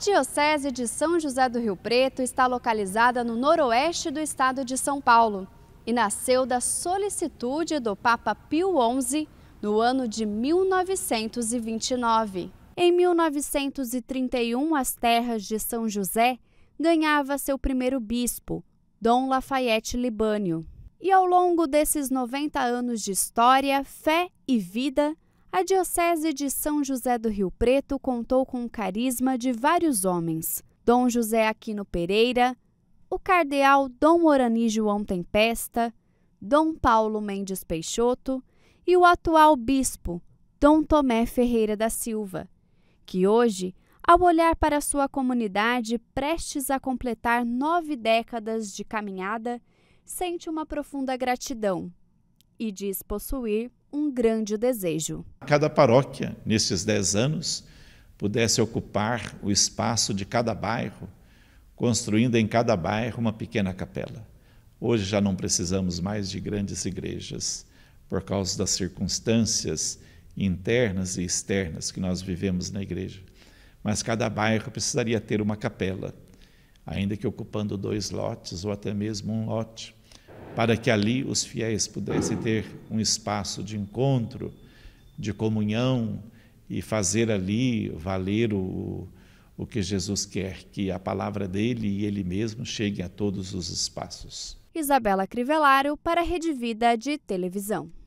Diocese de São José do Rio Preto está localizada no noroeste do estado de São Paulo e nasceu da solicitude do Papa Pio XI no ano de 1929. Em 1931, as terras de São José ganhava seu primeiro bispo, Dom Lafayette Libânio. E ao longo desses 90 anos de história, fé e vida, a Diocese de São José do Rio Preto contou com o carisma de vários homens: Dom José Aquino Pereira, o Cardeal Dom Morani João Tempesta, Dom Paulo Mendes Peixoto e o atual bispo, Dom Tomé Ferreira da Silva, que hoje, ao olhar para sua comunidade prestes a completar nove décadas de caminhada, sente uma profunda gratidão e diz possuir um grande desejo. Cada paróquia, nesses 10 anos, pudesse ocupar o espaço de cada bairro, construindo em cada bairro uma pequena capela. Hoje já não precisamos mais de grandes igrejas, por causa das circunstâncias internas e externas que nós vivemos na igreja. Mas cada bairro precisaria ter uma capela, ainda que ocupando dois lotes ou até mesmo um lote para que ali os fiéis pudessem ter um espaço de encontro, de comunhão e fazer ali valer o, o que Jesus quer, que a palavra dele e ele mesmo cheguem a todos os espaços. Isabela Crivelaro para a Rede Vida de Televisão.